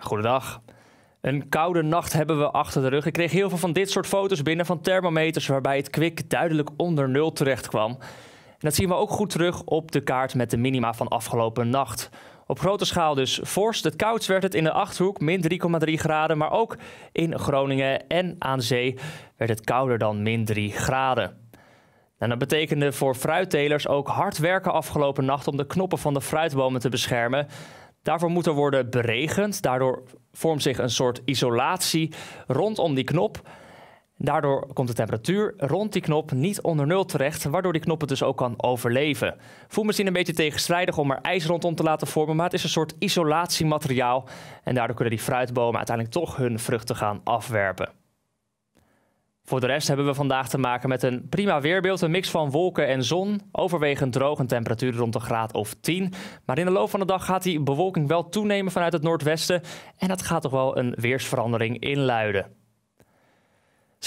Goedendag. Een koude nacht hebben we achter de rug. Ik kreeg heel veel van dit soort foto's binnen van thermometers waarbij het kwik duidelijk onder nul terecht kwam. dat zien we ook goed terug op de kaart met de minima van afgelopen nacht. Op grote schaal dus vorst. Het koudst werd het in de Achterhoek, min 3,3 graden. Maar ook in Groningen en aan zee werd het kouder dan min 3 graden. dat betekende voor fruittelers ook hard werken afgelopen nacht om de knoppen van de fruitbomen te beschermen. Daarvoor moet er worden beregend. Daardoor vormt zich een soort isolatie rondom die knop. Daardoor komt de temperatuur rond die knop niet onder nul terecht, waardoor die knop het dus ook kan overleven. Voelt misschien een beetje tegenstrijdig om er ijs rondom te laten vormen, maar het is een soort isolatiemateriaal. En daardoor kunnen die fruitbomen uiteindelijk toch hun vruchten gaan afwerpen. Voor de rest hebben we vandaag te maken met een prima weerbeeld, een mix van wolken en zon. Overwegend droog, een temperatuur rond een graad of 10. Maar in de loop van de dag gaat die bewolking wel toenemen vanuit het noordwesten. En dat gaat toch wel een weersverandering inluiden.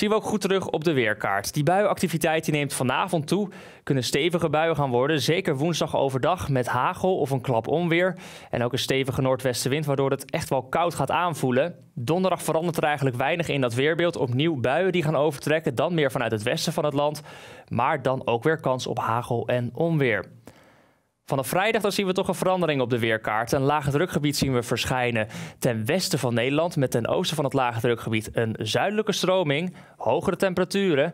Zien we ook goed terug op de weerkaart. Die buienactiviteit die neemt vanavond toe. Kunnen stevige buien gaan worden, zeker woensdag overdag met hagel of een klap onweer. En ook een stevige noordwestenwind, waardoor het echt wel koud gaat aanvoelen. Donderdag verandert er eigenlijk weinig in dat weerbeeld. Opnieuw buien die gaan overtrekken, dan meer vanuit het westen van het land. Maar dan ook weer kans op hagel en onweer. Vanaf vrijdag dan zien we toch een verandering op de weerkaart. Een lage drukgebied zien we verschijnen ten westen van Nederland, met ten oosten van het lage drukgebied een zuidelijke stroming, hogere temperaturen.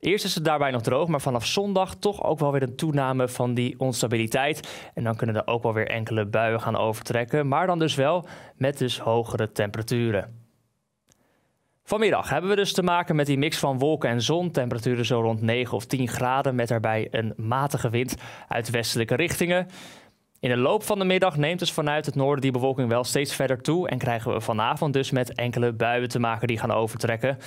Eerst is het daarbij nog droog, maar vanaf zondag toch ook wel weer een toename van die onstabiliteit. En dan kunnen er ook wel weer enkele buien gaan overtrekken, maar dan dus wel met dus hogere temperaturen. Vanmiddag hebben we dus te maken met die mix van wolken en zon. Temperaturen zo rond 9 of 10 graden met daarbij een matige wind uit westelijke richtingen. In de loop van de middag neemt dus vanuit het noorden die bewolking wel steeds verder toe en krijgen we vanavond dus met enkele buien te maken die gaan overtrekken.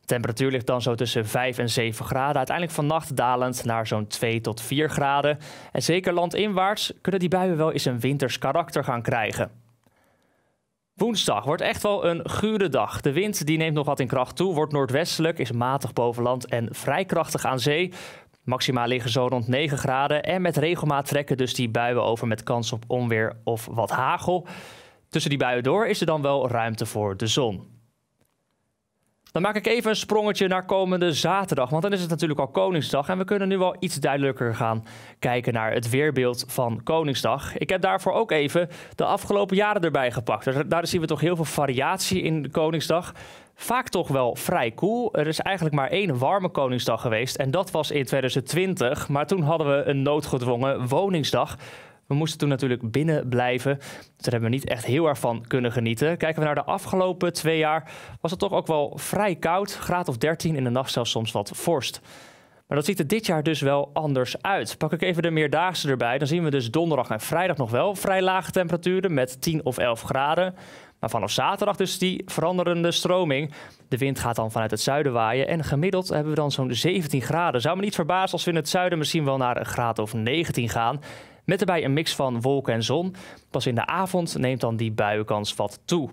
De temperatuur ligt dan zo tussen 5 en 7 graden, uiteindelijk vannacht dalend naar zo'n 2 tot 4 graden. En zeker landinwaarts kunnen die buien wel eens een winters karakter gaan krijgen. Woensdag wordt echt wel een gure dag. De wind die neemt nog wat in kracht toe, wordt noordwestelijk, is matig boven land en vrij krachtig aan zee. Maxima liggen zo rond 9 graden en met regelmaat trekken dus die buien over met kans op onweer of wat hagel. Tussen die buien door is er dan wel ruimte voor de zon. Dan maak ik even een sprongetje naar komende zaterdag, want dan is het natuurlijk al Koningsdag en we kunnen nu wel iets duidelijker gaan kijken naar het weerbeeld van Koningsdag. Ik heb daarvoor ook even de afgelopen jaren erbij gepakt. Dus daar zien we toch heel veel variatie in Koningsdag. Vaak toch wel vrij koel. Er is eigenlijk maar één warme Koningsdag geweest en dat was in 2020, maar toen hadden we een noodgedwongen woningsdag we moesten toen natuurlijk binnen blijven. Dus daar hebben we niet echt heel erg van kunnen genieten. Kijken we naar de afgelopen twee jaar, was het toch ook wel vrij koud. Graad of 13, in de nacht zelfs soms wat vorst. Maar dat ziet er dit jaar dus wel anders uit. Pak ik even de meerdaagse erbij. Dan zien we dus donderdag en vrijdag nog wel vrij lage temperaturen met 10 of 11 graden. Maar vanaf zaterdag dus die veranderende stroming. De wind gaat dan vanuit het zuiden waaien en gemiddeld hebben we dan zo'n 17 graden. Zou me niet verbazen als we in het zuiden misschien wel naar een graad of 19 gaan. Met daarbij een mix van wolken en zon. Pas in de avond neemt dan die buienkans wat toe.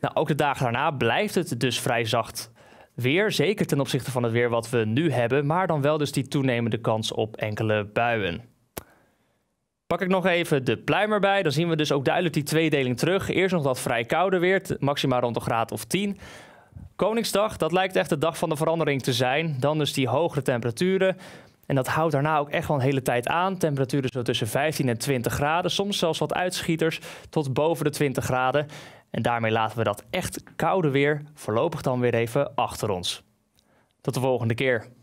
Nou, ook de dagen daarna blijft het dus vrij zacht weer. Zeker ten opzichte van het weer wat we nu hebben. Maar dan wel dus die toenemende kans op enkele buien. Pak ik nog even de pluim erbij. Dan zien we dus ook duidelijk die tweedeling terug. Eerst nog dat vrij koude weer, maximaal rond een graad of 10. Koningsdag, dat lijkt echt de dag van de verandering te zijn. Dan dus die hogere temperaturen. En dat houdt daarna ook echt wel een hele tijd aan. Temperaturen zo tussen 15 en 20 graden. Soms zelfs wat uitschieters tot boven de 20 graden. En daarmee laten we dat echt koude weer voorlopig dan weer even achter ons. Tot de volgende keer.